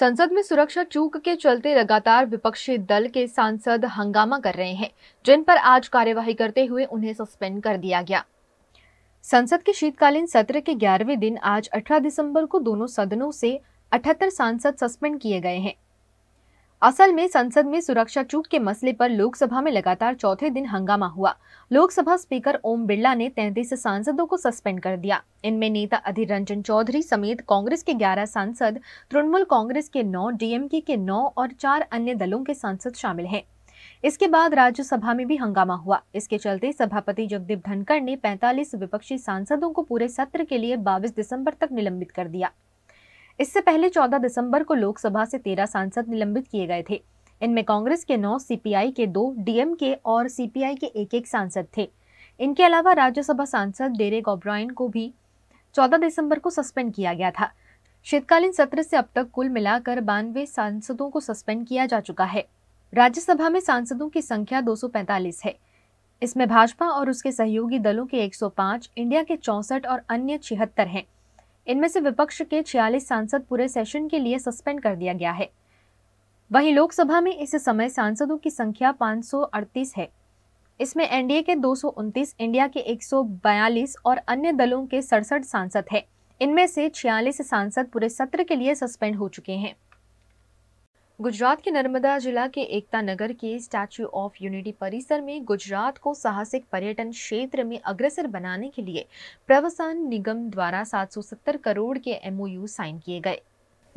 संसद में सुरक्षा चूक के चलते लगातार विपक्षी दल के सांसद हंगामा कर रहे हैं जिन पर आज कार्यवाही करते हुए उन्हें सस्पेंड कर दिया गया संसद के शीतकालीन सत्र के ग्यारहवें दिन आज 18 दिसंबर को दोनों सदनों से 78 सांसद सस्पेंड किए गए हैं असल में संसद में सुरक्षा चूक के मसले पर लोकसभा में लगातार चौथे दिन हंगामा हुआ लोकसभा स्पीकर ओम बिरला ने तैतीस सांसदों को सस्पेंड कर दिया इनमें नेता अधीर रंजन चौधरी समेत कांग्रेस के 11 सांसद तृणमूल कांग्रेस के 9, डीएमके के 9 और चार अन्य दलों के सांसद शामिल हैं इसके बाद राज्यसभा में भी हंगामा हुआ इसके चलते सभापति जगदीप धनखड़ ने 45 विपक्षी सांसदों को पूरे सत्र के लिए 22 दिसंबर तक निलंबित कर दिया इससे पहले 14 दिसंबर को लोकसभा से 13 सांसद निलंबित किए गए थे इनमें कांग्रेस के नौ सीपीआई के दो डीएमके और सीपीआई के एक एक सांसद थे इनके अलावा राज्यसभा सांसद डेरेक ओब्रायन को भी 14 दिसंबर को सस्पेंड किया गया था शीतकालीन सत्र से अब तक कुल मिलाकर बानवे सांसदों को सस्पेंड किया जा चुका है राज्यसभा में सांसदों की संख्या 245 है इसमें भाजपा और उसके सहयोगी दलों के 105, इंडिया के चौसठ और अन्य छिहत्तर हैं इनमें से विपक्ष के 46 सांसद पूरे सेशन के लिए सस्पेंड कर दिया गया है वहीं लोकसभा में इस समय सांसदों की संख्या 538 है इसमें एनडीए के 229, इंडिया के 142 और अन्य दलों के सड़सठ सांसद हैं इनमें से 46 सांसद पूरे सत्र के लिए सस्पेंड हो चुके हैं गुजरात के नर्मदा जिला के एकता नगर के स्टैचू ऑफ यूनिटी परिसर में गुजरात को साहसिक पर्यटन क्षेत्र में अग्रसर बनाने के लिए प्रवसन निगम द्वारा 770 करोड़ के एमओयू साइन किए गए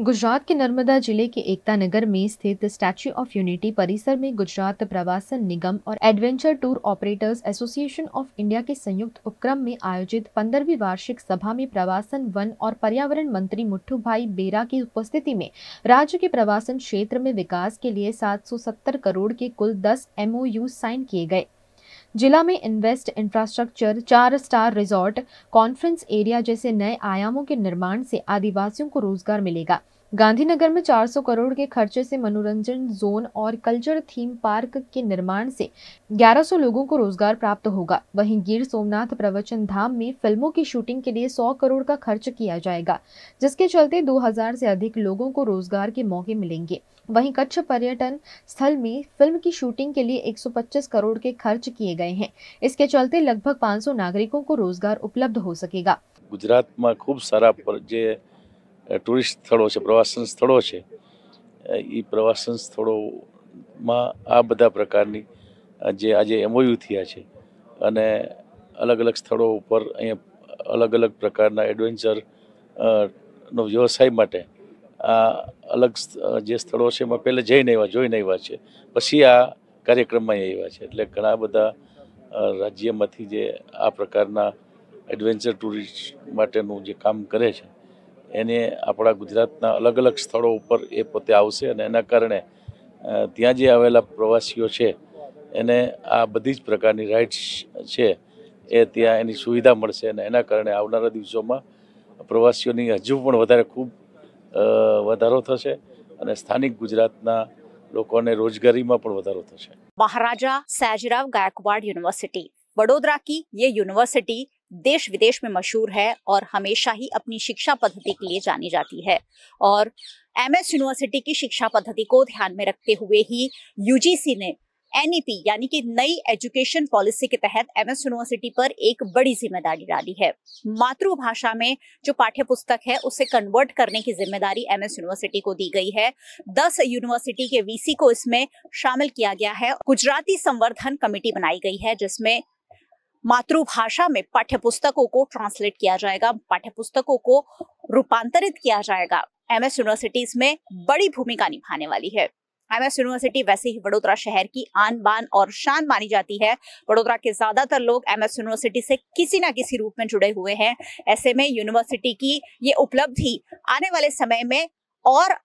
गुजरात के नर्मदा जिले के एकता नगर में स्थित स्टैच्यू ऑफ यूनिटी परिसर में गुजरात प्रवासन निगम और adventure tour operators association of India के संयुक्त उपक्रम में आयोजित पंद्रहवीं वार्षिक सभा में प्रवासन वन और पर्यावरण मंत्री मुठ्ठू भाई बेरा की उपस्थिति में राज्य के प्रवासन क्षेत्र में विकास के लिए सात करोड़ के कुल दस एमओयू साइन किए गए जिला में इन्वेस्ट इंफ्रास्ट्रक्चर चार स्टार रिजॉर्ट कॉन्फ्रेंस एरिया जैसे नए आयामों के निर्माण से आदिवासियों को रोजगार मिलेगा गांधीनगर में 400 करोड़ के खर्चे से मनोरंजन जोन और कल्चर थीम पार्क के निर्माण से 1100 लोगों को रोजगार प्राप्त होगा वहीं गिर सोमनाथ प्रवचन धाम में फिल्मों की शूटिंग के लिए 100 करोड़ का खर्च किया जाएगा जिसके चलते 2000 से अधिक लोगों को रोजगार के मौके मिलेंगे वहीं कच्छ पर्यटन स्थल में फिल्म की शूटिंग के लिए 125 करोड़ के खर्च किए गए हैं इसके चलते लगभग 500 नागरिकों को रोजगार उपलब्ध हो सकेगा गुजरात में खूब सारा ટુરિસ્ટ સ્થળો છે પ્રવાસન સ્થળો છે એ પ્રવાસન સ્થળોમાં આ બધા પ્રકારની જે આજે એમઓયુ થયા છે અને અલગ અલગ સ્થળો ઉપર અહીંયા અલગ અલગ પ્રકારના એડવેન્ચર નો વ્યવસાય માટે આ અલગ જે સ્થળો છે એમાં પહેલાં જઈને આવ્યા જોઈને આવ્યા છે પછી આ કાર્યક્રમમાં આવ્યા છે એટલે ઘણા બધા રાજ્યમાંથી જે આ પ્રકારના એડવેન્ચર ટુરિસ્ટ માટેનું જે કામ કરે છે એને આપણા ગુજરાતના અલગ અલગ સ્થળો ઉપર એ પોતે આવશે અને એના કારણે ત્યાં જે આવેલા પ્રવાસીઓ છે એને આ બધી જ પ્રકારની રાઇડ્સ છે એ ત્યાં એની સુવિધા મળશે અને એના કારણે આવનારા દિવસોમાં પ્રવાસીઓની હજુ પણ વધારે ખૂબ વધારો થશે અને સ્થાનિક ગુજરાતના લોકોને રોજગારીમાં પણ વધારો થશે મહારાજા સયાજીરાવ ગાયકવાડ યુનિવર્સિટી વડોદરા કી યે યુનિવર્સિટી देश विदेश में मशहूर है और हमेशा ही अपनी शिक्षा पद्धति के लिए जानी जाती है और एमएस यूनिवर्सिटी की शिक्षा पद्धति को ध्यान में रखते हुए ही यूजीसी ने एन e यानी कि नई एजुकेशन पॉलिसी के तहत एमएस यूनिवर्सिटी पर एक बड़ी जिम्मेदारी डाली है मातृभाषा में जो पाठ्य पुस्तक है उसे कन्वर्ट करने की जिम्मेदारी एमएस यूनिवर्सिटी को दी गई है दस यूनिवर्सिटी के वीसी को इसमें शामिल किया गया है गुजराती संवर्धन कमेटी बनाई गई है जिसमें मातृभाषा में पाठ्य पुस्तकों को ट्रांसलेट किया जाएगा पाठ्य पुस्तकों को रूपांतरित किया जाएगा एमएस यूनिवर्सिटीज में बड़ी भूमिका निभाने वाली है एमएस यूनिवर्सिटी वैसे ही वडोदरा शहर की आन बान और शान मानी जाती है वडोदरा के ज्यादातर लोग एमएस यूनिवर्सिटी से किसी ना किसी रूप में जुड़े हुए हैं ऐसे में यूनिवर्सिटी की ये उपलब्धि आने वाले समय में और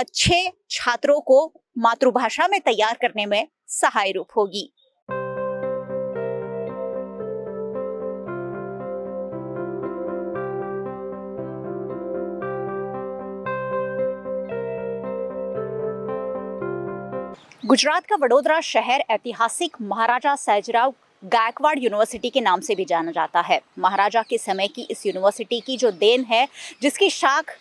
अच्छे छात्रों को मातृभाषा में तैयार करने में सहाय रूप होगी गुजरात का वडोदरा शहर ऐतिहासिक महाराजा सैजराव गायकवाड़ यूनिवर्सिटी के नाम से भी जाना जाता है महाराजा के समय की इस यूनिवर्सिटी की जो देन है जिसकी शाख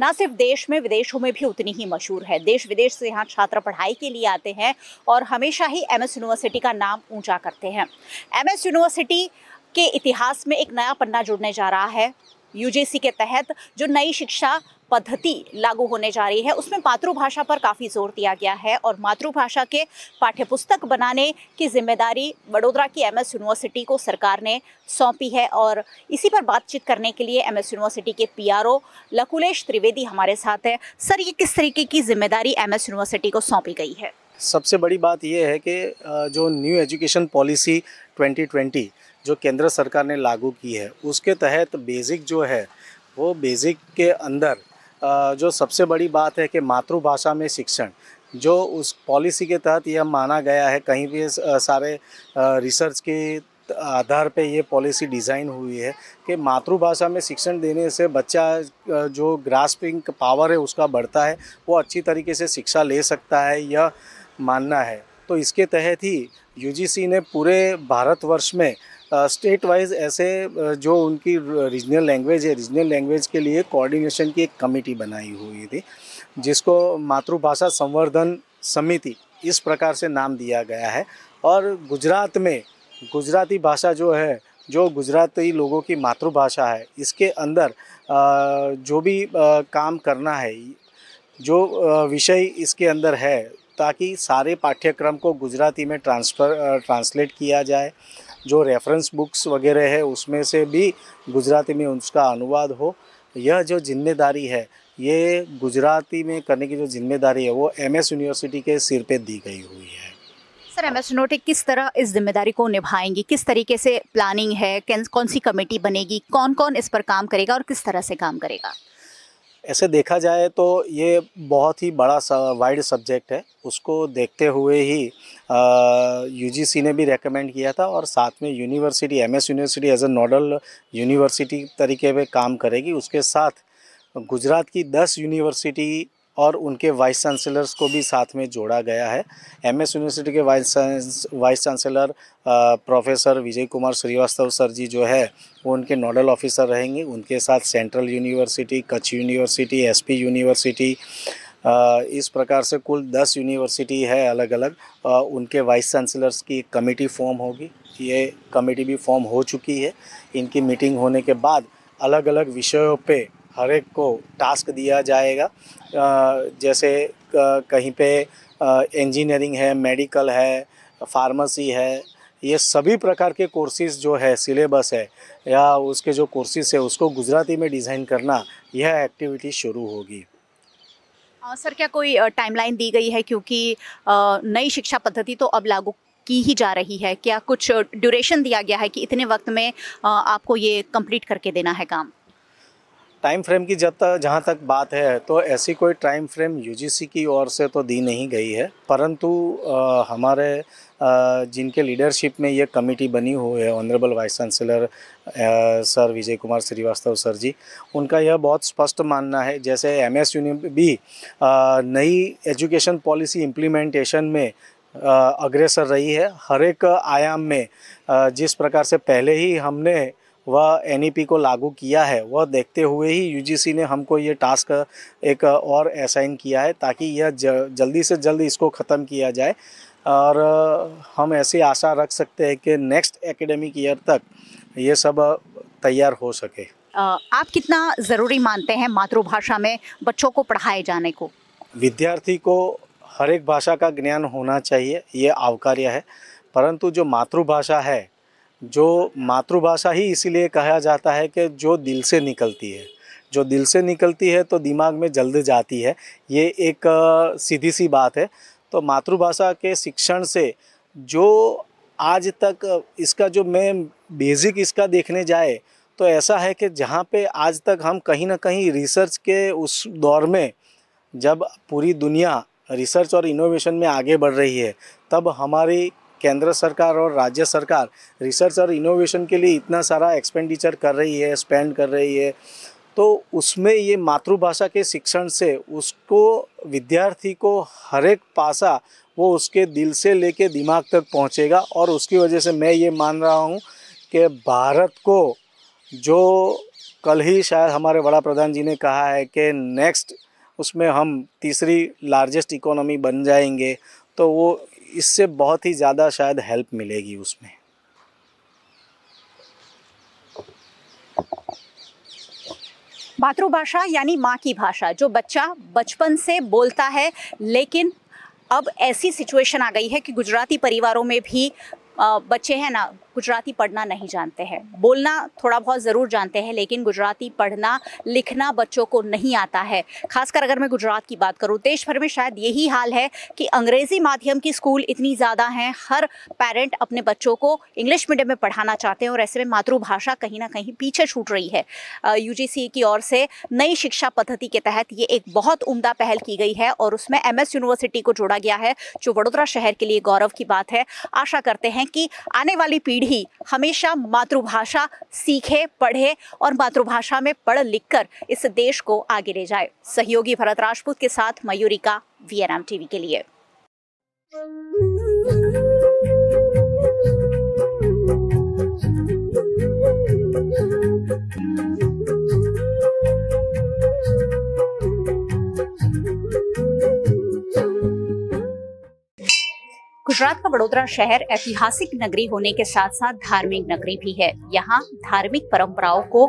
ना सिर्फ देश में विदेशों में भी उतनी ही मशहूर है देश विदेश से यहाँ छात्र पढ़ाई के लिए आते हैं और हमेशा ही एमएस यूनिवर्सिटी का नाम ऊंचा करते हैं एमएस यूनिवर्सिटी के इतिहास में एक नया पन्ना जुड़ने जा रहा है यूजीसी के तहत जो नई शिक्षा पद्धति लागू होने जा रही है उसमें मातृभाषा पर काफ़ी जोर दिया गया है और मातृभाषा के पाठ्यपुस्तक बनाने की जिम्मेदारी वडोदरा की एमएस यूनिवर्सिटी को सरकार ने सौंपी है और इसी पर बातचीत करने के लिए एमएस यूनिवर्सिटी के पीआरओ लकुलेश त्रिवेदी हमारे साथ है सर ये किस तरीके की जिम्मेदारी एम यूनिवर्सिटी को सौंपी गई है सबसे बड़ी बात यह है कि जो न्यू एजुकेशन पॉलिसी 2020 जो केंद्र सरकार ने लागू की है उसके तहत बेसिक जो है वो बेसिक के अंदर जो सबसे बड़ी बात है कि मातृभाषा में शिक्षण जो उस पॉलिसी के तहत यह माना गया है कहीं भी सारे रिसर्च के आधार पे ये पॉलिसी डिज़ाइन हुई है कि मातृभाषा में शिक्षण देने से बच्चा जो ग्रास्पिंग पावर है उसका बढ़ता है वो अच्छी तरीके से शिक्षा ले सकता है यह मानना है तो इसके तहत ही यूजीसी ने पूरे भारतवर्ष में स्टेट वाइज ऐसे जो उनकी रीजनल लैंग्वेज है रीजनल लैंग्वेज के लिए कोऑर्डिनेशन की एक कमेटी बनाई हुई थी जिसको मातृभाषा संवर्धन समिति इस प्रकार से नाम दिया गया है और गुजरात में गुजराती भाषा जो है जो गुजराती लोगों की मातृभाषा है इसके अंदर जो भी काम करना है जो विषय इसके अंदर है ताकि सारे पाठ्यक्रम को गुजराती में ट्रांसफ़र ट्रांसलेट किया जाए जो रेफरेंस बुक्स वगैरह है उसमें से भी गुजराती में उसका अनुवाद हो यह जो जिम्मेदारी है ये गुजराती में करने की जो जिम्मेदारी है वो एमएस यूनिवर्सिटी के सिर पे दी गई हुई है सर एम एस नोटिक किस तरह इस जिम्मेदारी को निभाएंगी किस तरीके से प्लानिंग है कौन सी कमेटी बनेगी कौन कौन इस पर काम करेगा और किस तरह से काम करेगा ऐसे देखा जाए तो ये बहुत ही बड़ा वाइड सब्जेक्ट है उसको देखते हुए ही यूजीसी ने भी रेकमेंड किया था और साथ में university MS university as a nodal university तरीके पे काम करेगी उसके साथ गुजरात की 10 यूनिवर्सिटी और उनके वाइस चांसलर्स को भी साथ में जोड़ा गया है एमएस यूनिवर्सिटी के vice vice chancellor professor Vijay Kumar Shrivastava sir ji जो है वो उनके नोडल ऑफिसर रहेंगे उनके साथ central university Kutch university SP university इस प्रकार से कुल दस यूनिवर्सिटी है अलग अलग उनके वाइस चांसलर्स की एक कमेटी फॉर्म होगी ये कमेटी भी फॉर्म हो चुकी है इनकी मीटिंग होने के बाद अलग अलग विषयों पे हर एक को टास्क दिया जाएगा जैसे कहीं पे इंजीनियरिंग है मेडिकल है फार्मेसी है ये सभी प्रकार के कोर्सेज जो है सिलेबस है या उसके जो कोर्सेज है उसको गुजराती में डिज़ाइन करना यह एक्टिविटी शुरू होगी सर क्या कोई टाइमलाइन दी गई है क्योंकि नई शिक्षा पद्धति तो अब लागू की ही जा रही है क्या कुछ ड्यूरेशन दिया गया है कि इतने वक्त में आपको ये कंप्लीट करके देना है काम टाइम फ्रेम की जब तक जहाँ तक बात है तो ऐसी कोई टाइम फ्रेम यूजीसी की ओर से तो दी नहीं गई है परंतु हमारे जिनके लीडरशिप में ये कमेटी बनी हुई है honourable vice chancellor sir Vijay Kumar Shrivastava sir ji उनका यह बहुत स्पष्ट मानना है जैसे एम एस यूनि भी नई एजुकेशन पॉलिसी इम्प्लीमेंटेशन में अग्रेसर रही है हर एक आयाम में जिस प्रकार से पहले ही हमने वह एन e को लागू किया है वह देखते हुए ही यूजीसी ने हमको ये टास्क एक और असाइन किया है ताकि यह जल्दी से जल्द इसको ख़त्म किया जाए और हम ऐसी आशा रख सकते हैं कि नेक्स्ट एकेडमिक ईयर तक ये सब तैयार हो सके आप कितना ज़रूरी मानते हैं मातृभाषा में बच्चों को पढ़ाए जाने को विद्यार्थी को हर एक भाषा का ज्ञान होना चाहिए ये आवकार्य है परंतु जो मातृभाषा है जो मातृभाषा ही इसीलिए कहा जाता है कि जो दिल से निकलती है जो दिल से निकलती है तो दिमाग में जल्द जाती है ये एक सीधी सी बात है तो मातृभाषा के शिक्षण से जो आज तक इसका जो मैं बेसिक इसका देखने जाए तो ऐसा है कि जहाँ पे आज तक हम कहीं ना कहीं रिसर्च के उस दौर में जब पूरी दुनिया रिसर्च और इनोवेशन में आगे बढ़ रही है तब हमारी केंद्र सरकार और राज्य सरकार रिसर्च और इनोवेशन के लिए इतना सारा एक्सपेंडिचर कर रही है स्पेंड कर रही है तो उसमें ये मातृभाषा के शिक्षण से उसको विद्यार्थी को हर एक पासा वो उसके दिल से लेके दिमाग तक पहुंचेगा और उसकी वजह से मैं ये मान रहा हूँ कि भारत को जो कल ही शायद हमारे बड़ा प्रधान जी ने कहा है कि नेक्स्ट उसमें हम तीसरी लार्जेस्ट इकोनॉमी बन जाएंगे तो वो इससे बहुत ही ज़्यादा शायद हेल्प मिलेगी उसमें मातृभाषा यानी माँ की भाषा जो बच्चा बचपन से बोलता है लेकिन अब ऐसी सिचुएशन आ गई है कि गुजराती परिवारों में भी बच्चे हैं ना गुजराती पढ़ना नहीं जानते हैं बोलना थोड़ा बहुत ज़रूर जानते हैं लेकिन गुजराती पढ़ना लिखना बच्चों को नहीं आता है खासकर अगर मैं गुजरात की बात करूँ देश भर में शायद यही हाल है कि अंग्रेज़ी माध्यम की स्कूल इतनी ज़्यादा हैं हर पेरेंट अपने बच्चों को इंग्लिश मीडियम में पढ़ाना चाहते हैं और ऐसे में मातृभाषा कहीं ना कहीं पीछे छूट रही है यू की ओर से नई शिक्षा पद्धति के तहत ये एक बहुत उमदा पहल की गई है और उसमें एम यूनिवर्सिटी को जोड़ा गया है जो वडोदरा शहर के लिए गौरव की बात है आशा करते हैं हैं कि आने वाली पीढ़ी हमेशा मातृभाषा सीखे पढ़े और मातृभाषा में पढ़ लिख कर इस देश को आगे ले जाए सहयोगी भरत राजपूत के साथ मयूरी का वी टीवी के लिए गुजरात का वडोदरा शहर ऐतिहासिक नगरी होने के साथ साथ धार्मिक नगरी भी है यहाँ धार्मिक परंपराओं को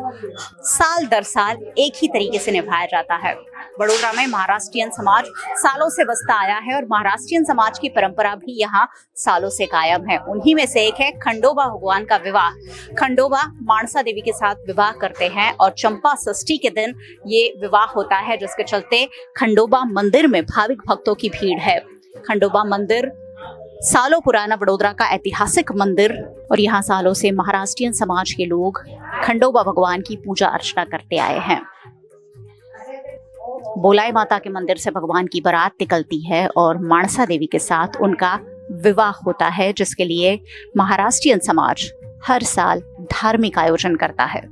साल दर साल एक ही तरीके से निभाया जाता है वडोदरा में महाराष्ट्रियन समाज सालों से बसता आया है और महाराष्ट्रियन समाज की परंपरा भी यहाँ सालों से कायम है उन्हीं में से एक है खंडोबा भगवान का विवाह खंडोबा मानसा देवी के साथ विवाह करते हैं और चंपा षष्ठी के दिन ये विवाह होता है जिसके चलते खंडोबा मंदिर में भाविक भक्तों की भीड़ है खंडोबा मंदिर सालों पुराना वडोदरा का ऐतिहासिक मंदिर और यहाँ सालों से महाराष्ट्रियन समाज के लोग खंडोबा भगवान की पूजा अर्चना करते आए हैं बोलाई माता के मंदिर से भगवान की बारात निकलती है और मानसा देवी के साथ उनका विवाह होता है जिसके लिए महाराष्ट्रियन समाज हर साल धार्मिक आयोजन करता है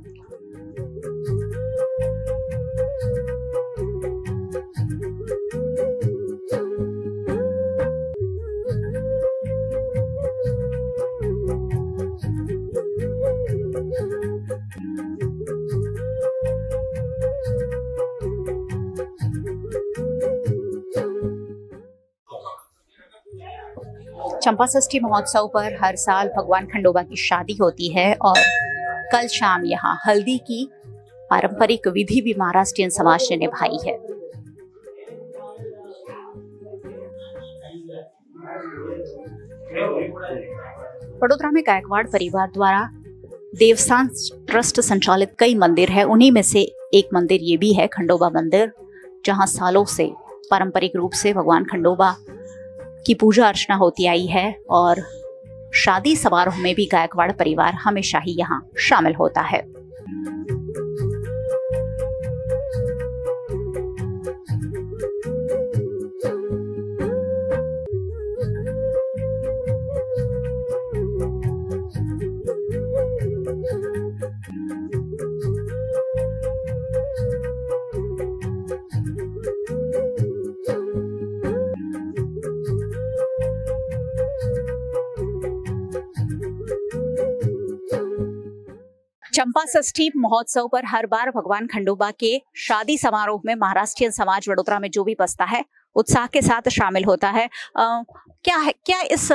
चंपा षष्ठी महोत्सव पर हर साल भगवान खंडोबा की शादी होती है और कल शाम यहाँ हल्दी की पारंपरिक विधि भी महाराष्ट्रियन समाज ने निभाई है वडोदरा में गायकवाड़ परिवार द्वारा देवसान ट्रस्ट संचालित कई मंदिर है उन्हीं में से एक मंदिर ये भी है खंडोबा मंदिर जहां सालों से पारंपरिक रूप से भगवान खंडोबा की पूजा अर्चना होती आई है और शादी समारोह में भी गायकवाड़ परिवार हमेशा ही यहाँ शामिल होता है चंपा षष्ठी महोत्सव पर हर बार भगवान खंडोबा के शादी समारोह में महाराष्ट्रीय समाज वडोदरा में जो भी बसता है उत्साह के साथ शामिल होता है आ, क्या है क्या इस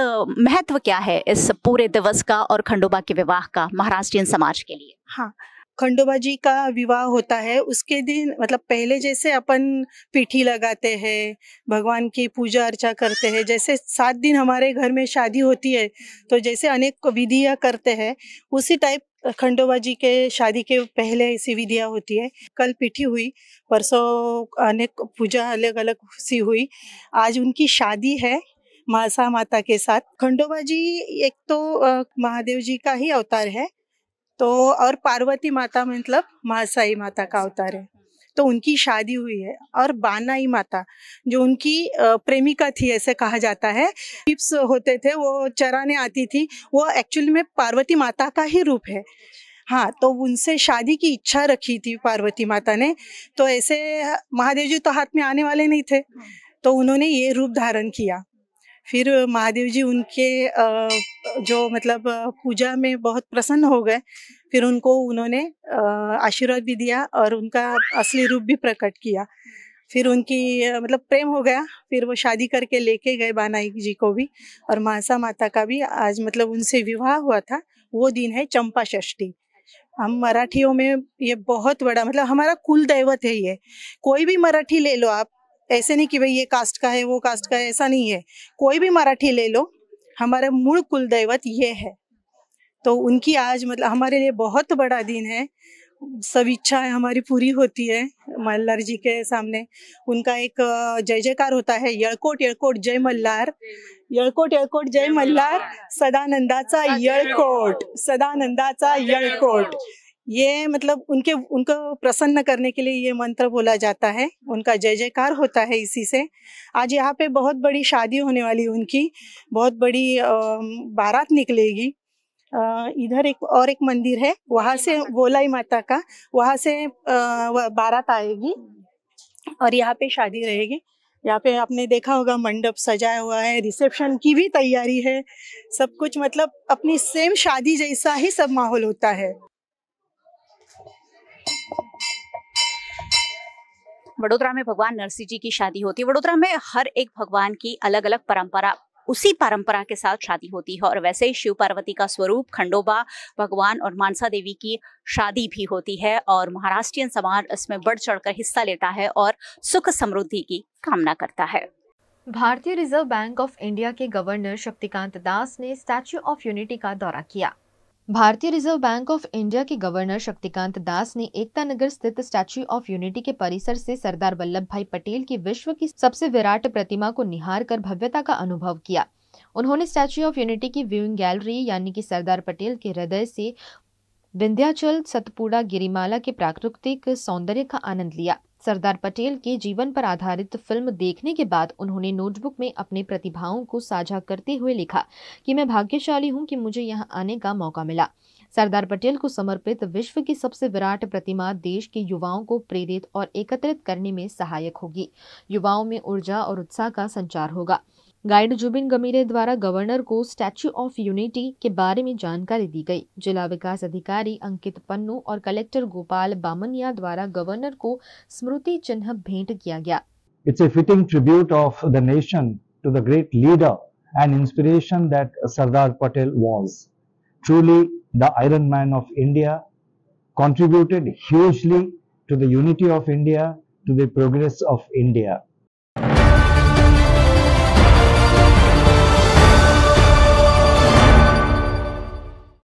महत्व क्या है इस पूरे दिवस का और खंडोबा के विवाह का महाराष्ट्रीय समाज के लिए हाँ खंडोबा जी का विवाह होता है उसके दिन मतलब पहले जैसे अपन पीठी लगाते हैं भगवान की पूजा अर्चा करते हैं जैसे सात दिन हमारे घर में शादी होती है तो जैसे अनेक विधियाँ करते हैं उसी टाइप खंडोबा जी के शादी के पहले ऐसी विधिया होती है कल पिठी हुई परसों अनेक पूजा अलग अलग सी हुई आज उनकी शादी है मासा माता के साथ खंडोबा जी एक तो महादेव जी का ही अवतार है तो और पार्वती माता मतलब महासाई माता का अवतार है तो उनकी शादी हुई है और बानाई माता जो उनकी प्रेमिका थी ऐसे कहा जाता है टिप्स होते थे वो चराने आती थी वो एक्चुअली में पार्वती माता का ही रूप है हाँ तो उनसे शादी की इच्छा रखी थी पार्वती माता ने तो ऐसे महादेव जी तो हाथ में आने वाले नहीं थे तो उन्होंने ये रूप धारण किया फिर महादेव जी उनके जो मतलब पूजा में बहुत प्रसन्न हो गए फिर उनको उन्होंने आशीर्वाद भी दिया और उनका असली रूप भी प्रकट किया फिर उनकी मतलब प्रेम हो गया फिर वो शादी करके लेके गए बानाई जी को भी और मानसा माता का भी आज मतलब उनसे विवाह हुआ था वो दिन है चंपा षष्ठी हम मराठियों में ये बहुत बड़ा मतलब हमारा कुल दैवत है ये कोई भी मराठी ले लो आप ऐसे नहीं कि भाई ये कास्ट का है वो कास्ट का है ऐसा नहीं है कोई भी मराठी ले लो हमारा मूल कुल दैवत ये है तो उनकी आज मतलब हमारे लिए बहुत बड़ा दिन है सब इच्छाएं हमारी पूरी होती है मल्लार जी के सामने उनका एक जय जयकार होता है यलकोट यलकोट जय मल्लार यलकोट यलकोट जय मल्लार सदानंदाचा यळकोट सदानंदाचा यळकोट ये मतलब उनके उनको प्रसन्न करने के लिए ये मंत्र बोला जाता है उनका जय जयकार होता है इसी से आज यहाँ पे बहुत बड़ी शादी होने वाली उनकी बहुत बड़ी बारात निकलेगी इधर एक और एक मंदिर है वहां से गोलाई माता का वहां से बारात आएगी और यहाँ पे शादी रहेगी यहाँ पे आपने देखा होगा मंडप सजाया हुआ है रिसेप्शन की भी तैयारी है सब कुछ मतलब अपनी सेम शादी जैसा ही सब माहौल होता है वडोदरा में भगवान नरसिंह जी की शादी होती है वडोदरा में हर एक भगवान की अलग अलग परंपरा उसी परंपरा के साथ शादी होती है और वैसे ही शिव पार्वती का स्वरूप खंडोबा भगवान और मानसा देवी की शादी भी होती है और महाराष्ट्रियन समाज इसमें बढ़ चढ़कर हिस्सा लेता है और सुख समृद्धि की कामना करता है भारतीय रिजर्व बैंक ऑफ इंडिया के गवर्नर शक्तिकांत दास ने स्टैच्यू ऑफ यूनिटी का दौरा किया भारतीय रिजर्व बैंक ऑफ इंडिया के गवर्नर शक्तिकांत दास ने एकता नगर स्थित स्टैच्यू ऑफ यूनिटी के परिसर से सरदार वल्लभ भाई पटेल की विश्व की सबसे विराट प्रतिमा को निहार कर भव्यता का अनुभव किया उन्होंने स्टैच्यू ऑफ यूनिटी की व्यूइंग गैलरी यानी कि सरदार पटेल के हृदय से विंध्याचल सतपुड़ा गिरिमाला के प्राकृतिक सौंदर्य का आनंद लिया सरदार पटेल के जीवन पर आधारित फिल्म देखने के बाद उन्होंने नोटबुक में अपने प्रतिभाओं को साझा करते हुए लिखा कि मैं भाग्यशाली हूं कि मुझे यहां आने का मौका मिला सरदार पटेल को समर्पित विश्व की सबसे विराट प्रतिमा देश के युवाओं को प्रेरित और एकत्रित करने में सहायक होगी युवाओं में ऊर्जा और उत्साह का संचार होगा गाइड जुबिन गमीरे द्वारा गवर्नर को स्टैच्यू ऑफ यूनिटी के बारे में जानकारी दी गई जिला विकास अधिकारी अंकित पन्नू और कलेक्टर गोपाल बामनिया द्वारा गवर्नर को स्मृति चिन्ह भेंट किया गया it's a fitting tribute of the nation to the great leader and inspiration that Sardar Patel was truly the iron man of India contributed hugely to the unity of India to the progress of India